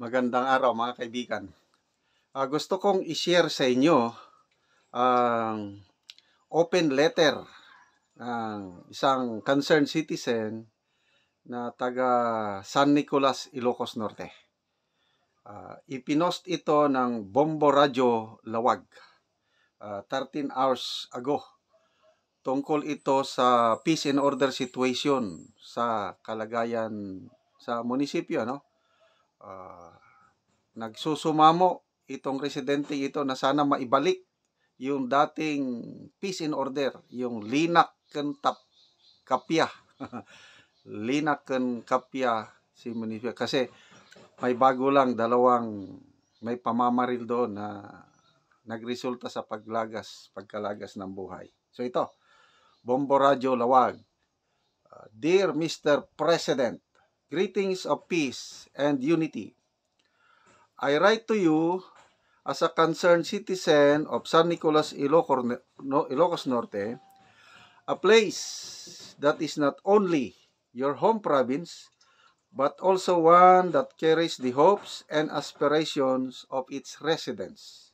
Magandang araw mga kaibigan. Uh, gusto kong i-share sa inyo ang uh, open letter ng uh, isang concerned citizen na taga San Nicolas, Ilocos Norte. Uh, ipinost ito ng Bombo Radio Lawag uh, ah, 13 hours ago. Tungkol ito sa peace and order situation sa kalagayan sa munisipyo, no? uh, nagsusumamo itong residente ito na sana maibalik yung dating peace and order, yung linak kentap kapya. linak ken kapya si Munisipyo. Kasi may bago lang dalawang may pamamaril doon na nagresulta sa paglagas, pagkalagas ng buhay. So ito, Bombo Radio Lawag. Uh, Dear Mr. President, Greetings of peace and unity. I write to you as a concerned citizen of San Nicolas, Ilocos Norte, a place that is not only your home province, but also one that carries the hopes and aspirations of its residents,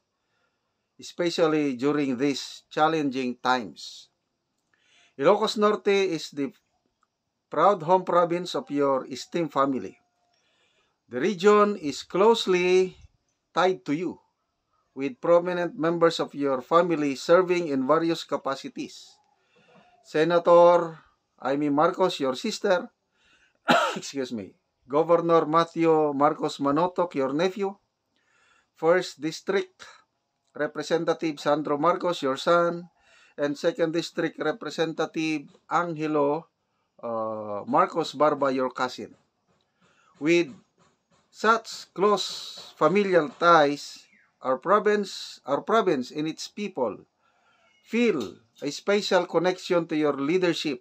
especially during these challenging times. Ilocos Norte is the proud home province of your esteemed family. The region is closely tied to you, with prominent members of your family serving in various capacities. Senator Amy Marcos, your sister, excuse me, Governor Matthew Marcos Manotok, your nephew, First District Representative Sandro Marcos, your son, and Second District Representative Angelo uh, Marcos Barba, your cousin. With such close familial ties, our province, our province and its people feel a special connection to your leadership,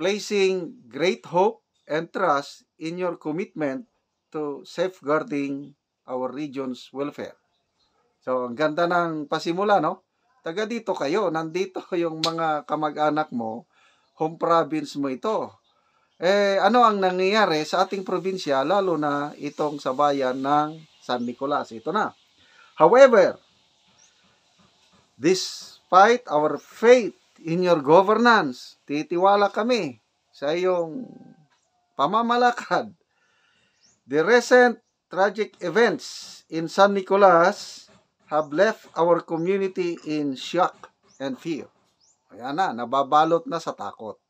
placing great hope and trust in your commitment to safeguarding our region's welfare. So, ang ganda ng pasimula, no? Taga dito kayo, nandito yung mga kamag-anak mo home province mo ito. Eh, ano ang nangyayari sa ating probinsya, lalo na itong sa bayan ng San Nicolas. Ito na. However, despite our faith in your governance, titiwala kami sa iyong pamamalakad. The recent tragic events in San Nicolas have left our community in shock and fear. Ayan na, nababalot na sa takot.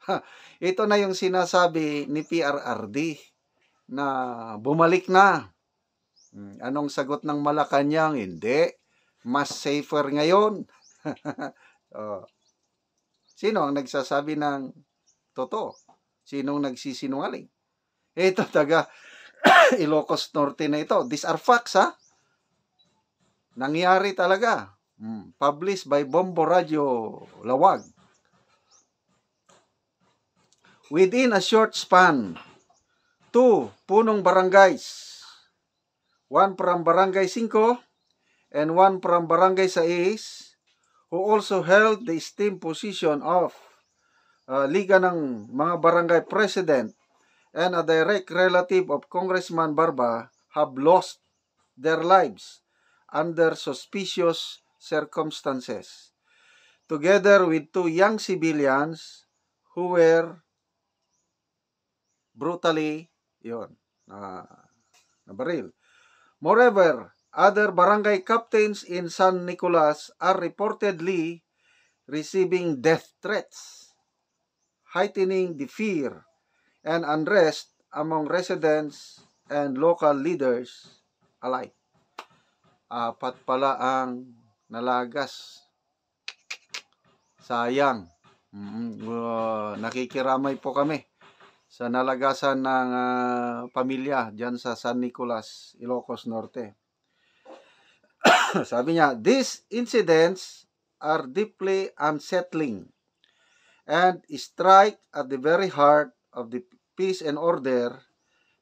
Ito na yung sinasabi ni PRRD na bumalik na. Hmm, anong sagot ng Malacanang? Hindi. Mas safer ngayon. oh. Sino ang nagsasabi ng totoo? Sino ang nagsisinungaling? Ito taga Ilocos Norte na ito. These are facts ha. Nangyari talaga. Mm, published by Bombo Radio Lawag. Within a short span, two punong barangays, one from Barangay 5 and one from Barangay 6, who also held the esteemed position of uh, Liga ng mga Barangay President and a direct relative of Congressman Barba have lost their lives under suspicious circumstances, together with two young civilians who were brutally, yon, na, na baril. Moreover, other barangay captains in San Nicolas are reportedly receiving death threats, heightening the fear and unrest among residents and local leaders alike. Apat pala ang nalagas. Sayang. Mm, uh, nakikiramay po kami sa nalagasan ng uh, pamilya diyan sa San Nicolas, Ilocos Norte. Sabi niya, these incidents are deeply unsettling and strike at the very heart of the peace and order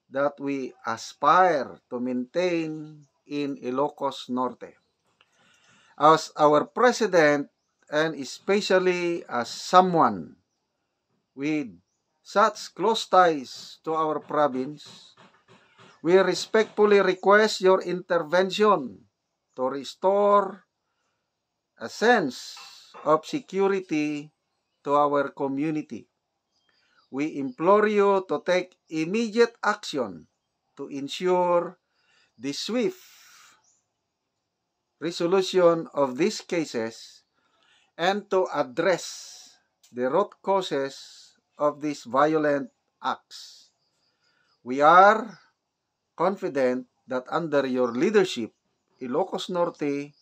that we aspire to maintain in Ilocos Norte as our president and especially as someone with such close ties to our province, we respectfully request your intervention to restore a sense of security to our community. We implore you to take immediate action to ensure the swift resolution of these cases and to address the root causes of these violent acts. We are confident that under your leadership, Ilocos Norte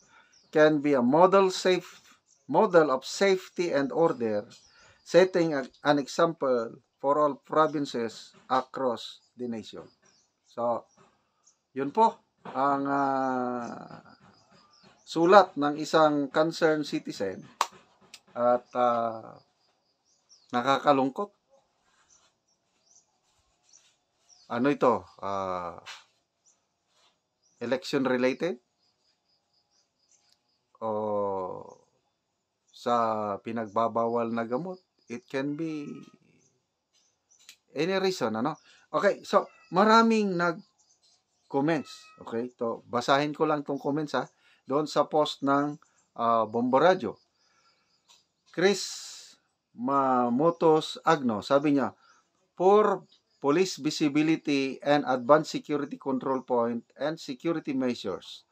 can be a model safe model of safety and order, setting a, an example for all provinces across the nation. So, yun po ang uh, sulat ng isang concerned citizen at uh, nakakalungkot. Ano ito? Uh, election related? O sa pinagbabawal na gamot? It can be any reason, ano? Okay, so maraming nag-comments. Okay, to basahin ko lang tong comments ha doon sa post ng uh, ah, Bomboradyo. Chris Mamotos Agno, sabi niya, for police visibility and advanced security control point and security measures,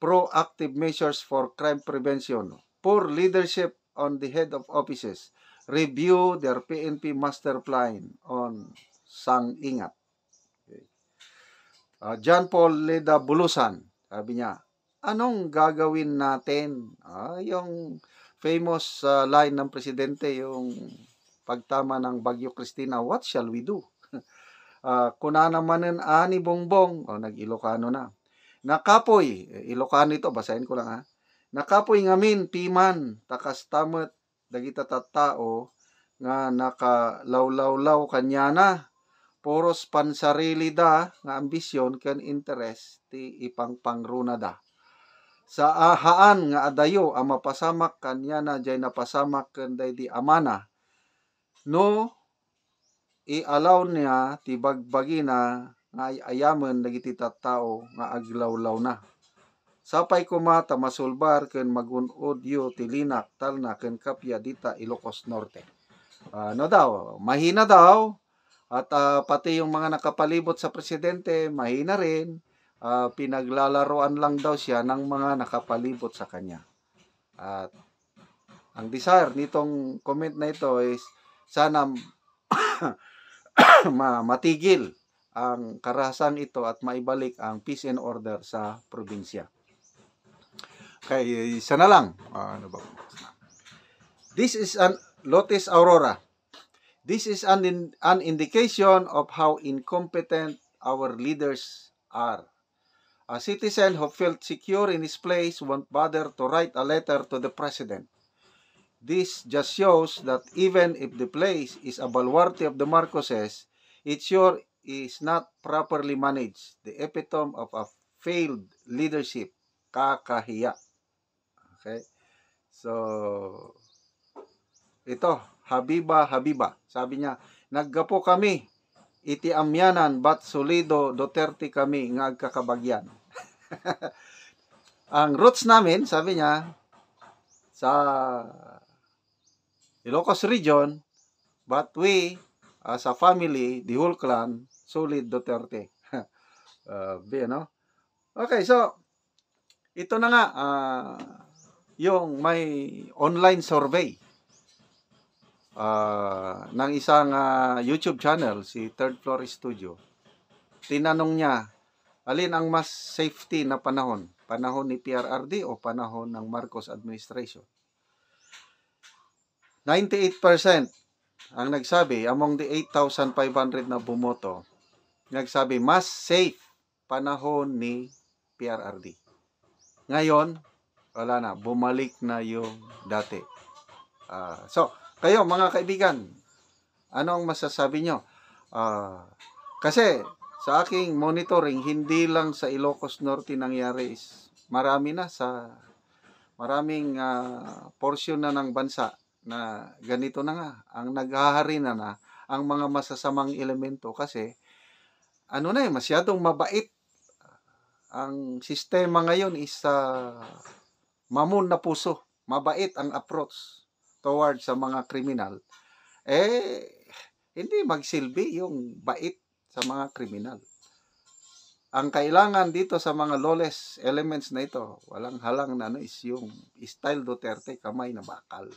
proactive measures for crime prevention, poor leadership on the head of offices, review their PNP master plan on sang ingat. Okay. Uh, John Paul Leda Bulusan, sabi niya, anong gagawin natin? Ah, yung famous uh, line ng presidente, yung pagtama ng Bagyo Cristina, what shall we do? uh, ah, kuna naman ng ani bongbong, o oh, nag-Ilocano na. Nakapoy, eh, Ilocano ito, basahin ko lang ha. Nakapoy ngamin, piman, takastamat, dagita tattao, nga nakalawlawlaw kanya na, poros pansarili da, nga ambisyon, kan interest, ti ipangpangruna da sa ahaan nga adayo ang mapasamak kanya na jay napasamak kanday di amana no ialaw niya ti bagbagi na nga ayaman dagiti tao nga aglawlaw na sapay kumata masulbar ken magunod yo ti linak talna ken kapya dita Ilocos Norte ano uh, daw mahina daw at uh, pati yung mga nakapalibot sa presidente mahina rin uh, pinaglalaroan lang daw siya ng mga nakapalibot sa kanya. At ang desire nitong comment na ito is sana matigil ang karahasan ito at maibalik ang peace and order sa probinsya. Kay isa na lang. Uh, ano ba? This is an Lotus Aurora. This is an, in, an indication of how incompetent our leaders are. A citizen who felt secure in his place won't bother to write a letter to the president. This just shows that even if the place is a baluarte of the Marcoses, it sure is not properly managed, the epitome of a failed leadership, kakahiya. Okay? So, ito, Habiba Habiba. Sabi niya, naggapo kami, iti amyanan, bat solido, Duterte kami, ngagkakabagyan. ang roots namin, sabi niya, sa Ilocos region, but we, as a family, the whole clan, solid Duterte. uh, B, no? Okay, so, ito na nga, uh, yung may online survey uh, ng isang uh, YouTube channel, si Third Floor Studio. Tinanong niya Alin ang mas safety na panahon? Panahon ni PRRD o panahon ng Marcos administration? 98% ang nagsabi, among the 8,500 na bumoto, nagsabi mas safe panahon ni PRRD. Ngayon, wala na, bumalik na yung dati. Uh, so, kayo mga kaibigan, ano ang masasabi nyo? Uh, kasi sa aking monitoring, hindi lang sa Ilocos Norte nangyari is marami na sa maraming uh, ah, portion na ng bansa na ganito na nga ang naghahari na na ang mga masasamang elemento kasi ano na eh masyadong mabait ang sistema ngayon is uh, mamon na puso mabait ang approach toward sa mga kriminal eh hindi magsilbi yung bait sa mga kriminal. Ang kailangan dito sa mga lawless elements na ito, walang halang na ano, is yung style Duterte, kamay na bakal.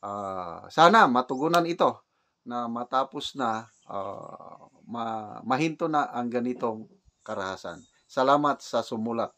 Uh, sana matugunan ito na matapos na uh, ma mahinto na ang ganitong karahasan. Salamat sa sumulat.